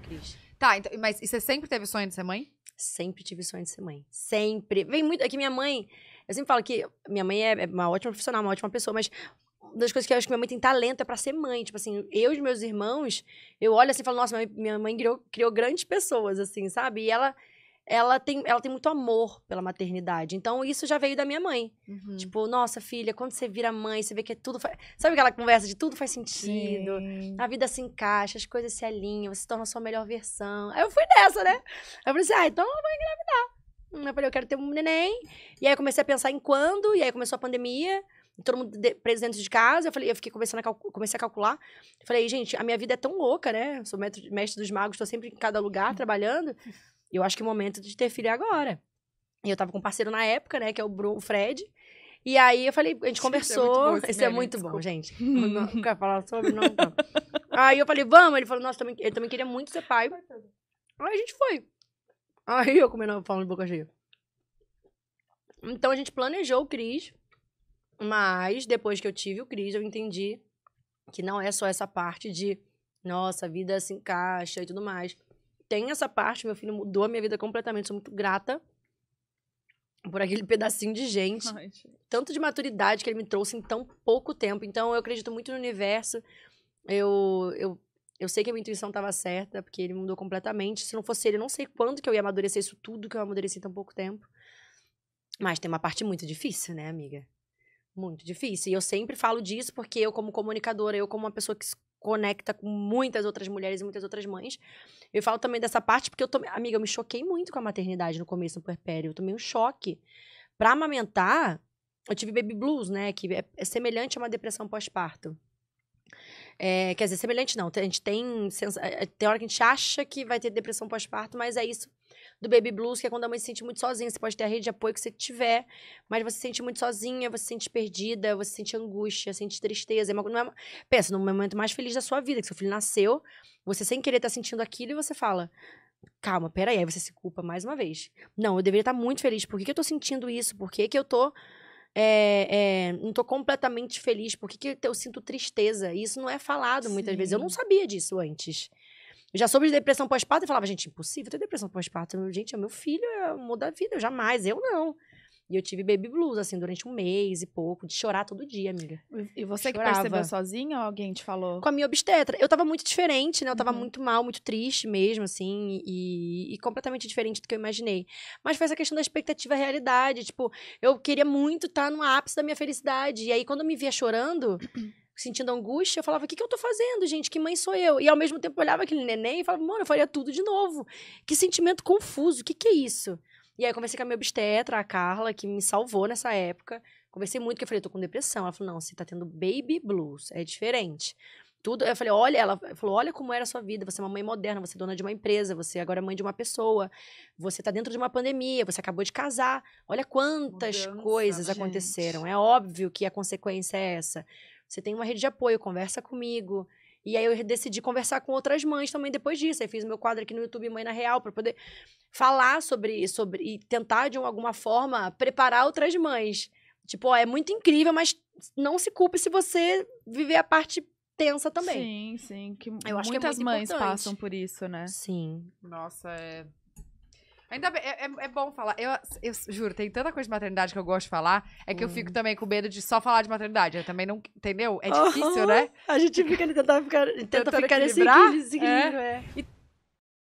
Cris. Tá, então, mas você sempre teve sonho de ser mãe? Sempre tive sonho de ser mãe. Sempre. Vem muito. É que minha mãe. Eu sempre falo que minha mãe é, é uma ótima profissional, uma ótima pessoa, mas uma das coisas que eu acho que minha mãe tem talento é para ser mãe. Tipo assim, eu e meus irmãos, eu olho assim e falo, nossa, minha mãe criou, criou grandes pessoas, assim, sabe? E ela ela tem, ela tem muito amor pela maternidade. Então, isso já veio da minha mãe. Uhum. Tipo, nossa, filha, quando você vira mãe, você vê que é tudo. Fa... Sabe aquela conversa de tudo faz sentido, Sim. a vida se encaixa, as coisas se alinham, você se torna a sua melhor versão. Aí eu fui nessa, né? Aí eu falei assim, ah, então eu vou engravidar. Eu falei, eu quero ter um neném. E aí eu comecei a pensar em quando, e aí começou a pandemia todo mundo preso dentro de casa. Eu falei, eu fiquei começando a calcu- comecei a calcular. Eu falei, gente, a minha vida é tão louca, né? sou mestre, mestre dos magos, estou sempre em cada lugar trabalhando. Eu acho que é o momento de ter filho é agora. E eu tava com um parceiro na época, né, que é o, Bruno, o Fred. E aí eu falei, a gente conversou. Isso é muito bom, gente. É muito bom, gente. não quero falar sobre, não, não. Aí eu falei, vamos. Ele falou, nossa, também, ele também queria muito ser pai. Aí a gente foi. Aí eu comendo falando de boca cheia. Então a gente planejou o Cris. Mas depois que eu tive o Cris, eu entendi que não é só essa parte de nossa, a vida se encaixa e tudo mais tem essa parte. Meu filho mudou a minha vida completamente. Sou muito grata por aquele pedacinho de gente. Ai, gente. Tanto de maturidade que ele me trouxe em tão pouco tempo. Então, eu acredito muito no universo. Eu, eu, eu sei que a minha intuição estava certa, porque ele mudou completamente. Se não fosse ele, eu não sei quando que eu ia amadurecer isso tudo que eu amadureci em tão pouco tempo. Mas tem uma parte muito difícil, né, amiga? Muito difícil. E eu sempre falo disso porque eu, como comunicadora, eu, como uma pessoa que conecta com muitas outras mulheres e muitas outras mães. Eu falo também dessa parte porque eu tomei, amiga, eu me choquei muito com a maternidade no começo do puerpério, eu tomei um choque. Para amamentar, eu tive baby blues, né, que é, é semelhante a uma depressão pós-parto. É, quer dizer, semelhante não. A gente tem. É, é, tem hora que a gente acha que vai ter depressão pós-parto, mas é isso do baby blues, que é quando a mãe se sente muito sozinha. Você pode ter a rede de apoio que você tiver, mas você se sente muito sozinha, você se sente perdida, você sente angústia, sente tristeza. É uma, não é, pensa, no momento mais feliz da sua vida, que seu filho nasceu, você sem querer tá sentindo aquilo e você fala. Calma, peraí, aí você se culpa mais uma vez. Não, eu deveria estar tá muito feliz. Por que, que eu tô sentindo isso? Por que, que eu tô é, é, não tô completamente feliz, por que, que eu sinto tristeza? E isso não é falado Sim. muitas vezes. Eu não sabia disso antes. Eu já soube de depressão pós-parto e falava, gente, impossível ter depressão pós-parto. Gente, é meu filho, é muda a vida. Eu jamais, eu não. E eu tive baby blues, assim, durante um mês e pouco, de chorar todo dia, amiga. E você que percebeu sozinha ou alguém te falou? Com a minha obstetra. Eu tava muito diferente, né? Eu tava uhum. muito mal, muito triste mesmo, assim, e, e, completamente diferente do que eu imaginei. Mas foi essa questão da expectativa realidade. Tipo, eu queria muito estar tá no ápice da minha felicidade. E aí, quando eu me via chorando. sentindo angústia, eu falava, o que, que eu tô fazendo, gente? Que mãe sou eu? E ao mesmo tempo eu olhava aquele neném e falava, mano, eu faria tudo de novo. Que sentimento confuso, o que, que é isso? E aí eu conversei com a minha obstetra, a Carla, que me salvou nessa época. Conversei muito, que eu falei, tô com depressão. Ela falou, não, você tá tendo baby blues, é diferente. Tudo, eu falei, olha, ela falou, olha como era a sua vida, você é uma mãe moderna, você é dona de uma empresa, você agora é mãe de uma pessoa, você tá dentro de uma pandemia, você acabou de casar, olha quantas Mudança, coisas gente. aconteceram. É óbvio que a consequência é essa. Você tem uma rede de apoio, conversa comigo. E aí eu decidi conversar com outras mães também depois disso. Aí fiz meu quadro aqui no YouTube Mãe na Real para poder falar sobre sobre e tentar de alguma forma preparar outras mães. Tipo, ó, é muito incrível, mas não se culpe se você viver a parte tensa também. Sim, sim. Que eu acho muitas que é mães importante. passam por isso, né? Sim. Nossa, é Ainda bem, é, é, é, bom falar. Eu, eu juro, tem tanta coisa de maternidade que eu gosto de falar, é que hum. eu fico hum. também com medo de só falar de maternidade. Eu também não. Entendeu? É difícil, né? A gente fica tentando ficar, tenta ficar nesse equilíbrio. É. é. E